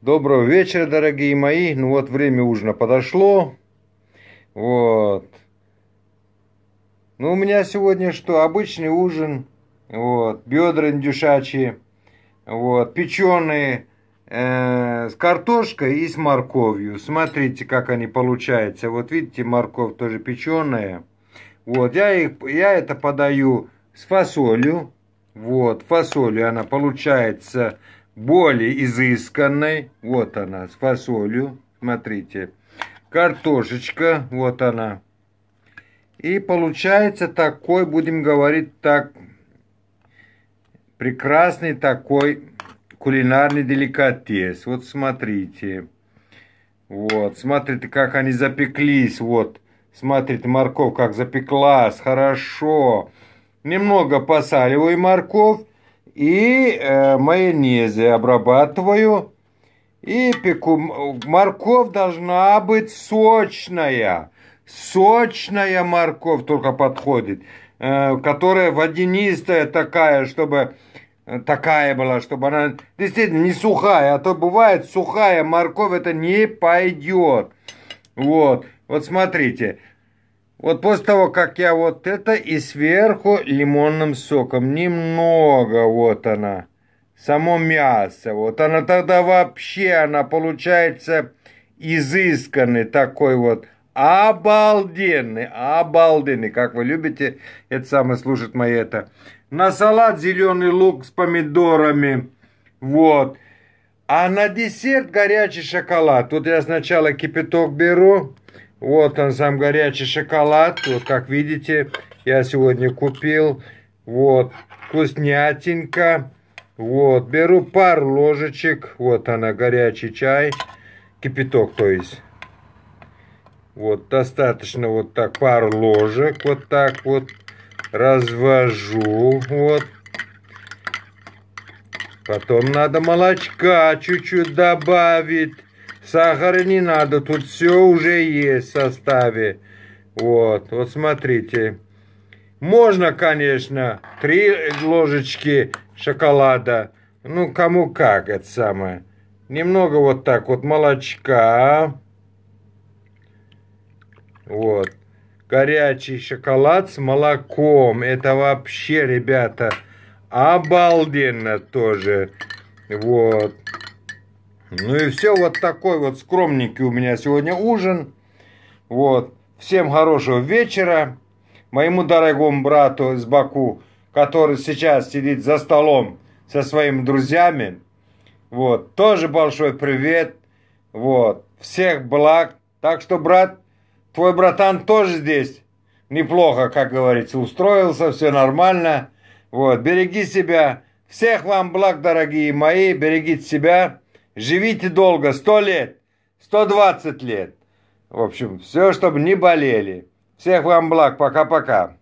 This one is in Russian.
Доброго вечера, дорогие мои. Ну вот время ужина подошло. Вот. Ну у меня сегодня что? Обычный ужин. Вот. Бедра индюшачьи. Вот. Печеные. Э, с картошкой и с морковью. Смотрите, как они получаются. Вот видите, морковь тоже печеная. Вот. Я, их, я это подаю с фасолью. Вот. Фасолью она получается более изысканной, вот она, с фасолью, смотрите, картошечка, вот она. И получается такой, будем говорить так, прекрасный такой кулинарный деликатес. Вот смотрите, вот, смотрите, как они запеклись, вот, смотрите, морковь как запеклась, хорошо. Немного посаливаю морковь и э, майонезе обрабатываю. И пеку. Морковь должна быть сочная. Сочная морковь только подходит. Э, которая водянистая такая, чтобы э, такая была, чтобы она действительно не сухая, а то бывает сухая морковь, это не пойдет. Вот, вот смотрите, вот после того, как я вот это и сверху лимонным соком. Немного вот она. Само мясо. Вот она тогда вообще, она получается изысканный такой вот. Обалденный, обалденный. Как вы любите, это самое служит мои это. На салат зеленый лук с помидорами. Вот. А на десерт горячий шоколад. Тут я сначала кипяток беру, вот он, сам горячий шоколад. Вот, как видите, я сегодня купил. Вот, вкуснятинка, Вот, беру пару ложечек. Вот она, горячий чай. Кипяток, то есть. Вот, достаточно вот так пару ложек. Вот так вот развожу. Вот. Потом надо молочка чуть-чуть добавить. Сахара не надо, тут все уже есть в составе. Вот, вот смотрите. Можно, конечно, три ложечки шоколада. Ну, кому как, это самое. Немного вот так вот молочка. Вот. Горячий шоколад с молоком. Это вообще, ребята, обалденно тоже. Вот. Ну и все, вот такой вот скромненький у меня сегодня ужин. Вот. Всем хорошего вечера. Моему дорогому брату из Баку, который сейчас сидит за столом со своими друзьями. Вот. Тоже большой привет. Вот. Всех благ. Так что, брат, твой братан тоже здесь. Неплохо, как говорится, устроился, все нормально. Вот. Береги себя. Всех вам благ, дорогие мои. Берегите себя. Живите долго, сто лет, сто двадцать лет. В общем, все, чтобы не болели. Всех вам благ, пока-пока.